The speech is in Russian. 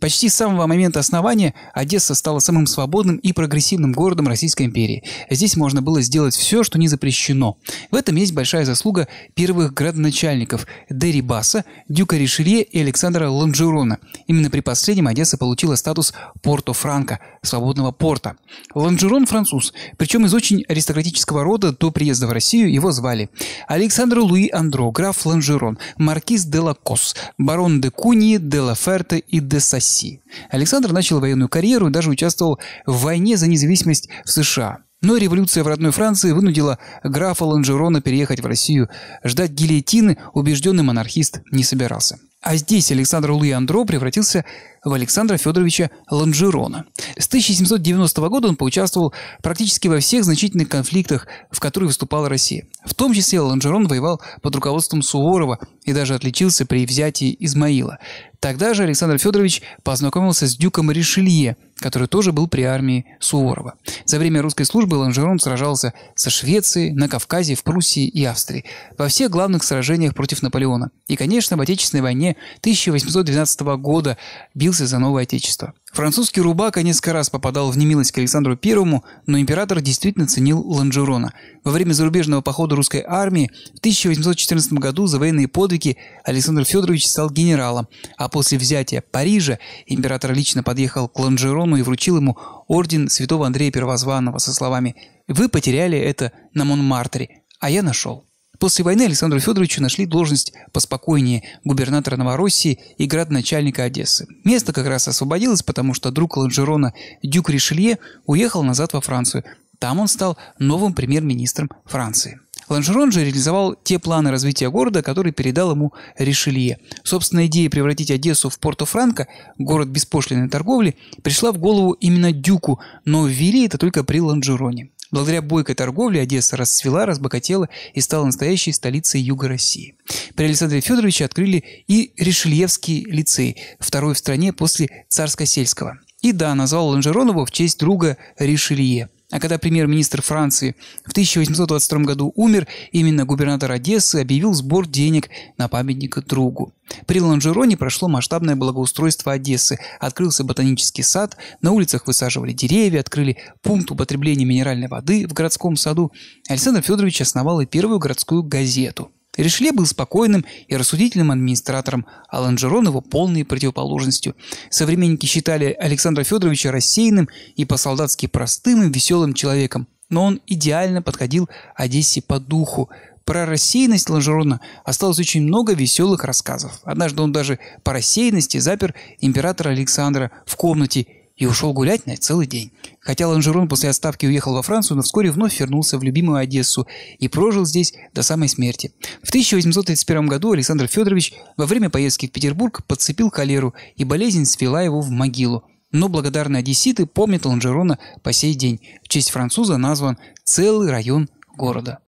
Почти с самого момента основания Одесса стала самым свободным и прогрессивным городом Российской империи. Здесь можно было сделать все, что не запрещено. В этом есть большая заслуга первых градоначальников Дерри Баса, Дюка Ришелье и Александра Ланжерона. Именно при последнем Одесса получила статус Порто-Франко, свободного порта. Ланжерон – француз, причем из очень аристократического рода до приезда в Россию его звали. Александр Луи Андро, граф Ланжерон, маркиз де Ла Кос, барон де Куни, де Ла Лаферте и де Сосси России. Александр начал военную карьеру и даже участвовал в войне за независимость в США. Но революция в родной Франции вынудила графа Ланжерона переехать в Россию. Ждать гильотины убежденный монархист не собирался. А здесь Александр Луи Андро превратился в Александра Федоровича Ланжерона. С 1790 года он поучаствовал практически во всех значительных конфликтах, в которых выступала Россия. В том числе Ланжерон воевал под руководством Суворова и даже отличился при взятии Измаила. Тогда же Александр Федорович познакомился с дюком Ришелье, который тоже был при армии Суворова. За время русской службы Ланжерон сражался со Швецией, на Кавказе, в Пруссии и Австрии, во всех главных сражениях против Наполеона. И, конечно, в Отечественной войне 1812 года бил бился за новое отечество. Французский рубака несколько раз попадал в немилость к Александру I, но император действительно ценил Ланжерона. Во время зарубежного похода русской армии в 1814 году за военные подвиги Александр Федорович стал генералом, а после взятия Парижа император лично подъехал к Ланжерону и вручил ему орден святого Андрея Первозванного со словами «Вы потеряли это на Монмартре, а я нашел». После войны Александру Федоровичу нашли должность поспокойнее губернатора Новороссии и градоначальника Одессы. Место как раз освободилось, потому что друг Ланжерона Дюк Ришелье уехал назад во Францию. Там он стал новым премьер-министром Франции. Ланжерон же реализовал те планы развития города, которые передал ему Ришелье. Собственная идея превратить Одессу в Порто-Франко, город беспошлиной торговли, пришла в голову именно Дюку, но ввели это только при Ланжероне. Благодаря бойкой торговле Одесса расцвела, разбогатела и стала настоящей столицей Юга России. При Александре Федоровиче открыли и Ришельевский лицей, второй в стране после Царско-сельского. И да, назвал Ланжеронову в честь друга Ришелье – а когда премьер-министр Франции в 1822 году умер, именно губернатор Одессы объявил сбор денег на памятник другу. При Ланжероне прошло масштабное благоустройство Одессы. Открылся ботанический сад, на улицах высаживали деревья, открыли пункт употребления минеральной воды в городском саду. Александр Федорович основал и первую городскую газету – Ришелье был спокойным и рассудительным администратором, а Ланжерон его полной противоположностью. Современники считали Александра Федоровича рассеянным и по-солдатски простым и веселым человеком. Но он идеально подходил Одессе по духу, про рассеянность Ланжерона осталось очень много веселых рассказов. Однажды он даже по рассеянности запер императора Александра в комнате и ушел гулять на целый день. Хотя Ланжерон после отставки уехал во Францию, но вскоре вновь вернулся в любимую Одессу и прожил здесь до самой смерти. В 1831 году Александр Федорович во время поездки в Петербург подцепил холеру, и болезнь свела его в могилу. Но благодарные одесситы помнят Ланжерона по сей день. В честь француза назван целый район города.